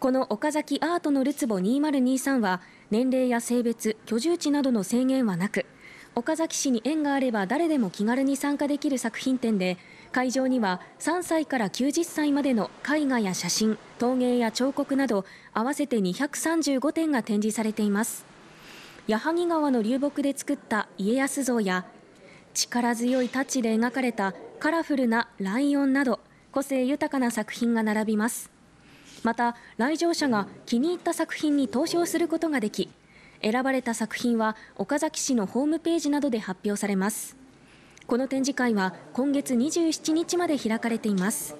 この岡崎アートのるつぼ2023は年齢や性別、居住地などの制限はなく岡崎市に縁があれば誰でも気軽に参加できる作品展で会場には3歳から90歳までの絵画や写真、陶芸や彫刻など合わせて235点が展示されています矢作川の流木で作った家康像や力強いタッチで描かれたカラフルなライオンなど個性豊かな作品が並びますまた来場者が気に入った作品に投票することができ選ばれた作品は岡崎市のホームページなどで発表されますこの展示会は今月27日まで開かれています